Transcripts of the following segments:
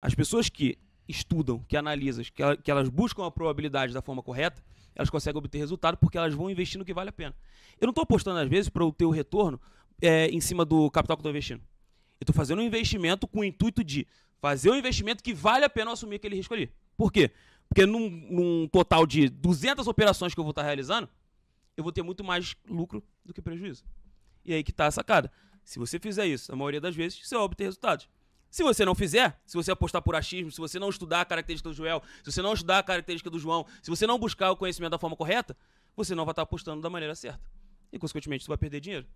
As pessoas que estudam, que analisam, que, elas buscam a probabilidade da forma correta, elas conseguem obter resultado porque elas vão investir no que vale a pena. Eu não estou apostando, às vezes, para o ter o retorno é, em cima do capital que estou investindo. Eu estou fazendo um investimento com o intuito de fazer um investimento que vale a pena eu assumir aquele risco ali. Por quê? Porque num, num total de 200 operações que eu vou estar tá realizando, eu vou ter muito mais lucro do que prejuízo. E aí que está a sacada. Se você fizer isso, a maioria das vezes, você vai obter resultados. Se você não fizer, se você apostar por achismo, se você não estudar a característica do Joel, se você não estudar a característica do João, se você não buscar o conhecimento da forma correta, você não vai estar apostando da maneira certa. E, consequentemente, você vai perder dinheiro.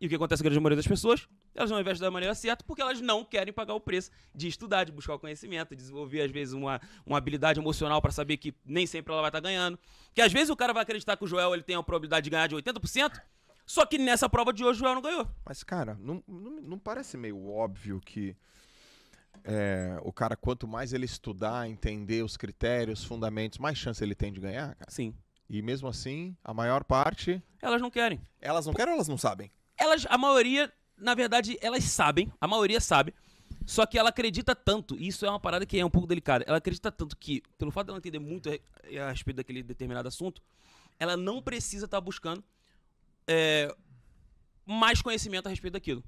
E o que acontece com a grande maioria das pessoas? Elas não investem da maneira certa porque elas não querem pagar o preço de estudar, de buscar o conhecimento, de desenvolver, às vezes, uma, uma habilidade emocional para saber que nem sempre ela vai estar ganhando. Que às vezes o cara vai acreditar que o Joel ele tem a probabilidade de ganhar de 80%, só que nessa prova de hoje o Joel não ganhou. Mas, cara, não, não, não parece meio óbvio que é, o cara, quanto mais ele estudar, entender os critérios, fundamentos, mais chance ele tem de ganhar, cara? Sim. E mesmo assim, a maior parte. Elas não querem. Elas não querem ou elas não sabem? Elas, a maioria, na verdade, elas sabem, a maioria sabe. Só que ela acredita tanto, e isso é uma parada que é um pouco delicada. Ela acredita tanto que, pelo fato de ela entender muito a respeito daquele determinado assunto, ela não precisa estar tá buscando é, mais conhecimento a respeito daquilo.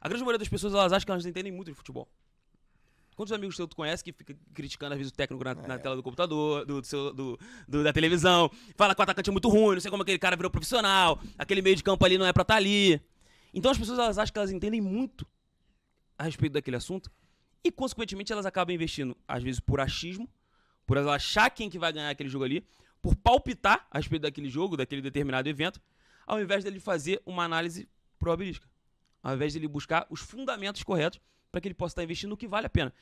A grande maioria das pessoas elas acham que elas entendem muito de futebol. Quantos amigos teu tu conhece que fica criticando às vezes o técnico na, é. na tela do computador, do, do seu, do, do, da televisão, fala que o atacante é muito ruim, não sei como aquele cara virou profissional, aquele meio de campo ali não é pra estar tá ali. Então as pessoas elas acham que elas entendem muito a respeito daquele assunto e, consequentemente, elas acabam investindo, às vezes, por achismo, por elas achar quem que vai ganhar aquele jogo ali, por palpitar a respeito daquele jogo, daquele determinado evento, ao invés dele fazer uma análise probabilística. Ao invés dele buscar os fundamentos corretos para que ele possa estar tá investindo no que vale a pena.